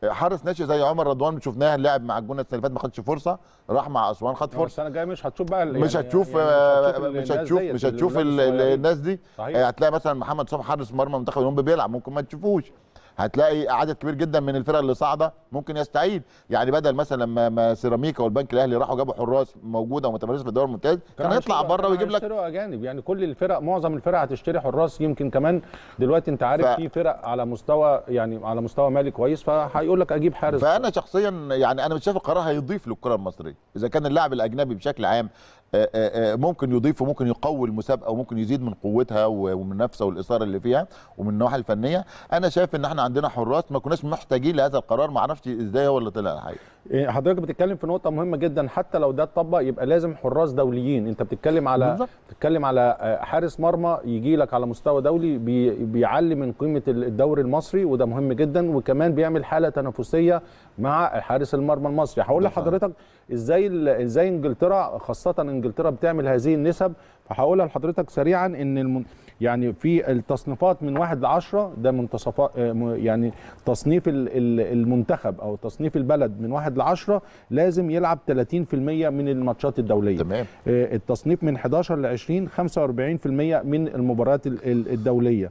حارس ناشئ زي عمر رضوان شفناه لعب مع الجونه السنه اللي فاتت ما خدش فرصه راح مع اسوان خد فرصه السنه الجايه مش هتشوف بقى يعني- يعني مش هتشوف مش هتشوف مش هتشوف الناس دي هتلاقي مثلا محمد صبحي حارس مرمى منتخب الاولمبي بيلعب ممكن ما تشوفوش هتلاقي عدد كبير جدا من الفرق اللي صاعده ممكن يستعيد يعني بدل مثلا لما ما سيراميكا والبنك الاهلي راحوا جابوا حراس موجوده ومتمرسه في الدوري الممتاز كان هيطلع بره ويجيب لك اجانب يعني كل الفرق معظم الفرق هتشتري حراس يمكن كمان دلوقتي انت عارف ف... في فرق على مستوى يعني على مستوى مالي كويس فهيقول لك اجيب حارس فانا شخصيا يعني انا مش شايف القرار هيضيف للكره المصريه اذا كان اللاعب الاجنبي بشكل عام آه، آه، آه، ممكن يضيف وممكن يقوي المسابقه وممكن يزيد من قوتها ومن المنافسه والاثاره اللي فيها ومن النواحي الفنيه انا شايف ان احنا عندنا حراس ما كناش محتاجين لهذا القرار ما اعرفش ازاي هو اللي طلع الحقيقه إيه، حضرتك بتتكلم في نقطه مهمه جدا حتى لو ده اتطبق يبقى لازم حراس دوليين انت بتتكلم على بتتكلم على حارس مرمى يجي لك على مستوى دولي بي... بيعلي من قيمه الدوري المصري وده مهم جدا وكمان بيعمل حاله تنافسيه مع حارس المرمى المصري هقول لحضرتك ازاي ازاي انجلترا خاصه انجلترا بتعمل هذه النسب فهقولها لحضرتك سريعا ان الم... يعني في التصنيفات من واحد ل 10 ده منتصف آه، يعني تصنيف المنتخب او تصنيف البلد من واحد ل 10 لازم يلعب 30% من الماتشات الدوليه تمام آه، التصنيف من 11 ل 20 45% من المباريات الدوليه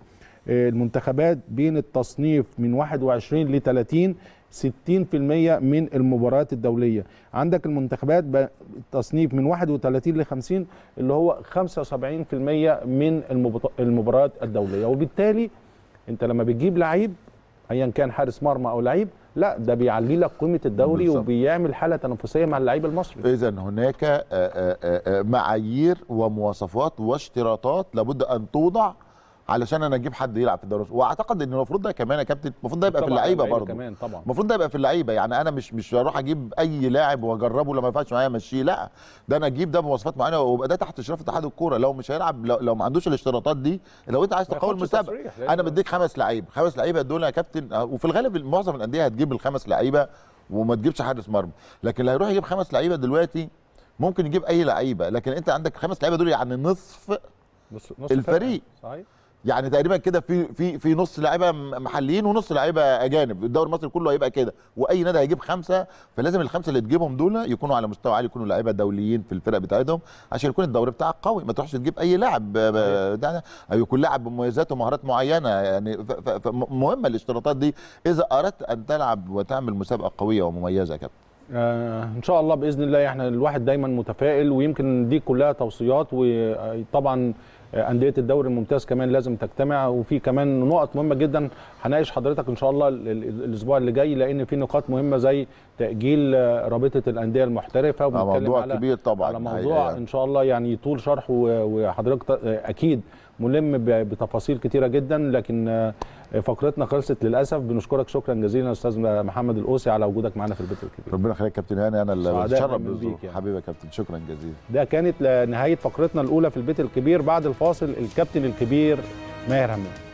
آه، المنتخبات بين التصنيف من 21 ل 30 60% من المباريات الدوليه عندك المنتخبات تصنيف من 31 ل 50 اللي هو 75% من المباريات الدوليه وبالتالي انت لما بتجيب لعيب ايا كان حارس مرمى او لعيب لا ده بيعلي لك قيمه الدوري بالزبط. وبيعمل حاله تنافسيه مع اللعيب المصري اذا هناك آه، آه، آه، معايير ومواصفات واشتراطات لابد ان توضع علشان انا اجيب حد يلعب في الدوري واعتقد ان المفروض ده كمان يا كابتن المفروض ده يبقى في اللعيبه برضه كمان طبعا المفروض ده يبقى في اللعيبه يعني انا مش مش هروح اجيب اي لاعب واجربه لما ينفعش معايا امشيه لا ده انا اجيب ده بمواصفات معينه ويبقى ده تحت اشراف اتحاد الكوره لو مش هيلعب لو, لو ما عندوش الاشتراطات دي لو انت عايز تقوي المسابقه انا بديك خمس لعيبه خمس لعيبه دول يا كابتن وفي الغالب معظم الانديه هتجيب الخمس لعيبه وما تجيبش حارس مرمى لكن اللي هيروح يجيب خمس لعيبه دلوقتي ممكن يجيب اي لعيبه لكن انت عندك خمس لعيبه دول يعني نصف الفريق صحيح يعني تقريبا كده في في في نص لعيبه محليين ونص لعيبه اجانب الدوري المصري كله هيبقى كده واي نادي هيجيب خمسه فلازم الخمسه اللي تجيبهم دول يكونوا على مستوى عالي يكونوا لعيبه دوليين في الفرق بتاعتهم عشان يكون الدوري بتاعك قوي ما تروحش تجيب اي لاعب او يكون لاعب بمميزات ومهارات معينه يعني مهمه الاشتراطات دي اذا اردت ان تلعب وتعمل مسابقه قويه ومميزه كابتن آه، ان شاء الله باذن الله احنا الواحد دايما متفائل ويمكن دي كلها توصيات وطبعا آه، انديه الدوري الممتاز كمان لازم تجتمع وفي كمان نقط مهمه جدا هناقش حضرتك ان شاء الله الاسبوع اللي جاي لان في نقاط مهمه زي تاجيل آه، رابطه الانديه المحترفه آه، موضوع على كبير طبعا على موضوع ان شاء الله يعني طول شرحه وحضرتك اكيد ملم بتفاصيل كتيره جدا لكن فقرتنا خلصت للاسف بنشكرك شكرا جزيلا استاذ محمد القوسي على وجودك معنا في البيت الكبير ربنا يخليك كابتن هاني انا اللي بتشرف بيك يعني. حبيبي يا كابتن شكرا جزيلا ده كانت نهايه فقرتنا الاولى في البيت الكبير بعد الفاصل الكابتن الكبير ماهر همام